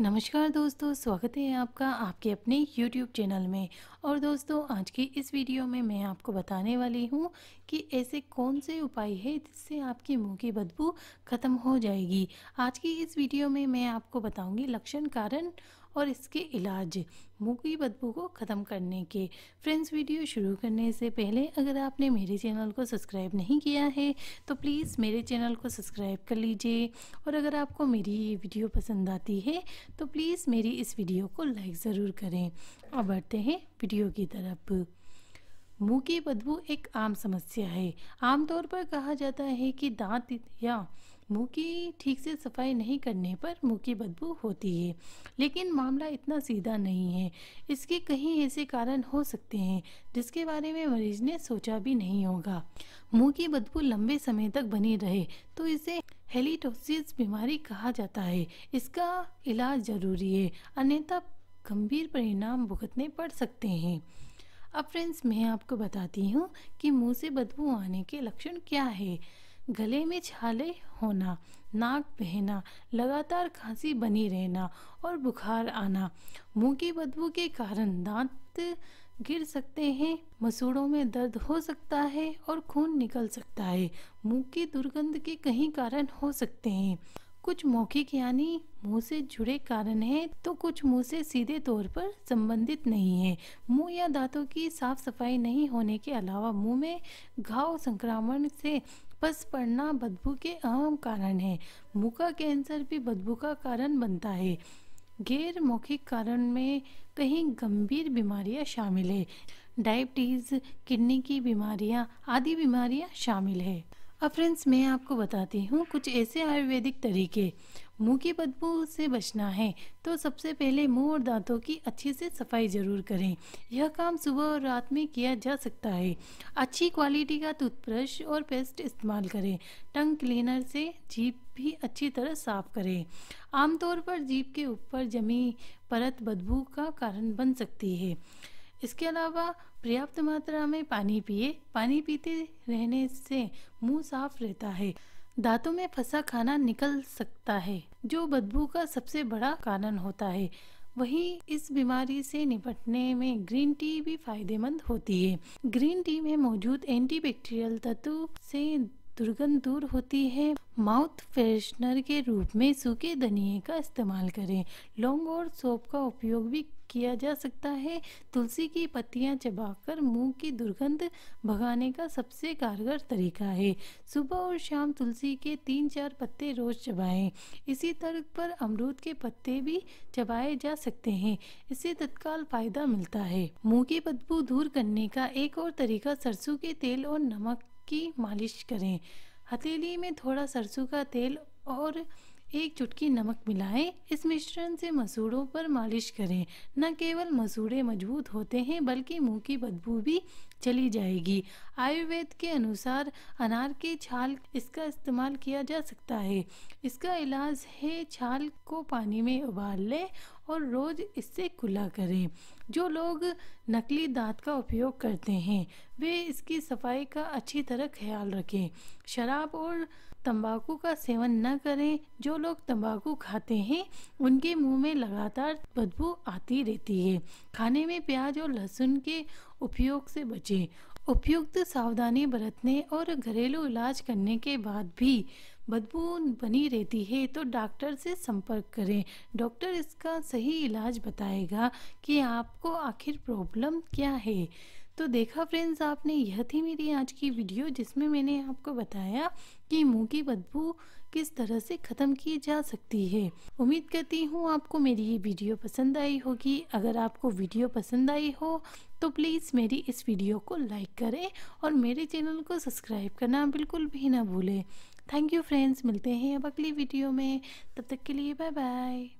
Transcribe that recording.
नमस्कार दोस्तों स्वागत है आपका आपके अपने YouTube चैनल में और दोस्तों आज की इस वीडियो में मैं आपको बताने वाली हूँ कि ऐसे कौन से उपाय है जिससे आपके मुंह की बदबू ख़त्म हो जाएगी आज की इस वीडियो में मैं आपको बताऊंगी लक्षण कारण और इसके इलाज मुँह की बदबू को ख़त्म करने के फ्रेंड्स वीडियो शुरू करने से पहले अगर आपने मेरे चैनल को सब्सक्राइब नहीं किया है तो प्लीज़ मेरे चैनल को सब्सक्राइब कर लीजिए और अगर आपको मेरी ये वीडियो पसंद आती है तो प्लीज़ मेरी इस वीडियो को लाइक ज़रूर करें और बढ़ते हैं वीडियो की तरफ मुँह की बदबू एक आम समस्या है आमतौर पर कहा जाता है कि दांत या मुंह की ठीक से सफाई नहीं करने पर मुंह की बदबू होती है लेकिन मामला इतना सीधा नहीं है इसके कहीं ऐसे कारण हो सकते हैं जिसके बारे में मरीज ने सोचा भी नहीं होगा मुंह की बदबू लंबे समय तक बनी रहे तो इसे हेलीटोसिस बीमारी कहा जाता है इसका इलाज जरूरी है अन्यथा गंभीर परिणाम भुगतने पड़ सकते हैं अब फ्रेंड्स मैं आपको बताती हूँ कि मुंह से बदबू आने के लक्षण क्या है गले में छाले होना नाक बहना लगातार खांसी बनी रहना और बुखार आना मुंह की बदबू के कारण दांत गिर सकते हैं मसूड़ों में दर्द हो सकता है और खून निकल सकता है मुंह की दुर्गंध के कहीं कारण हो सकते हैं कुछ मौखिक यानी मुंह से जुड़े कारण हैं तो कुछ मुंह से सीधे तौर पर संबंधित नहीं है मुंह या दांतों की साफ सफाई नहीं होने के अलावा मुंह में घाव संक्रमण से पस पड़ना बदबू के अहम कारण है मुँह का कैंसर भी बदबू का कारण बनता है गैर मौखिक कारण में कहीं गंभीर बीमारियां शामिल है डायबिटीज़ किडनी की बीमारियां आदि बीमारियां शामिल है अब फ्रेंड्स मैं आपको बताती हूँ कुछ ऐसे आयुर्वेदिक तरीके मुंह की बदबू से बचना है तो सबसे पहले मुंह और दांतों की अच्छे से सफाई ज़रूर करें यह काम सुबह और रात में किया जा सकता है अच्छी क्वालिटी का टूथब्रश और पेस्ट इस्तेमाल करें टंग क्लीनर से जीप भी अच्छी तरह साफ करें आमतौर पर जीप के ऊपर जमी परत बदबू का कारण बन सकती है इसके अलावा पर्याप्त मात्रा में पानी पिए पानी पीते रहने से मुंह साफ रहता है दांतों में फंसा खाना निकल सकता है जो बदबू का सबसे बड़ा कारण होता है वहीं इस बीमारी से निपटने में ग्रीन टी भी फायदेमंद होती है ग्रीन टी में मौजूद एंटीबैक्टीरियल तत्व से दुर्गंध दूर होती है माउथ फ्रेशनर के रूप में सूखे धनिए का इस्तेमाल करें लौंग और सोप का उपयोग भी किया जा सकता है तुलसी की पत्तियां चबाकर मुंह की दुर्गंध भगाने का सबसे कारगर तरीका है सुबह और शाम तुलसी के तीन चार पत्ते रोज चबाएं इसी तर्क पर अमरूद के पत्ते भी चबाए जा सकते हैं इससे तत्काल फायदा मिलता है मुंह की बदबू दूर करने का एक और तरीका सरसों के तेल और नमक की मालिश करें हथेली में थोड़ा सरसों का तेल और एक चुटकी नमक मिलाएं इस मिश्रण से मसूड़ों पर मालिश करें न केवल मसूड़े मजबूत होते हैं बल्कि मुंह की बदबू भी चली जाएगी आयुर्वेद के अनुसार अनार के छाल इसका इस्तेमाल किया जा सकता है इसका इलाज है छाल को पानी में उबाल लें और रोज़ इससे कुला करें जो लोग नकली दांत का उपयोग करते हैं वे इसकी सफाई का अच्छी तरह ख्याल रखें शराब और तंबाकू का सेवन न करें जो लोग तंबाकू खाते हैं उनके मुंह में लगातार बदबू आती रहती है खाने में प्याज और लहसुन के उपयोग से बचें उपयुक्त सावधानी बरतने और घरेलू इलाज करने के बाद भी बदबू बनी रहती है तो डॉक्टर से संपर्क करें डॉक्टर इसका सही इलाज बताएगा कि आपको आखिर प्रॉब्लम क्या है तो देखा फ्रेंड्स आपने यह थी मेरी आज की वीडियो जिसमें मैंने आपको बताया कि मुंह की बदबू किस तरह से ख़त्म की जा सकती है उम्मीद करती हूँ आपको मेरी ये वीडियो पसंद आई होगी अगर आपको वीडियो पसंद आई हो तो प्लीज़ मेरी इस वीडियो को लाइक करें और मेरे चैनल को सब्सक्राइब करना बिल्कुल भी ना भूलें थैंक यू फ्रेंड्स मिलते हैं अब अगली वीडियो में तब तक के लिए बाय बाय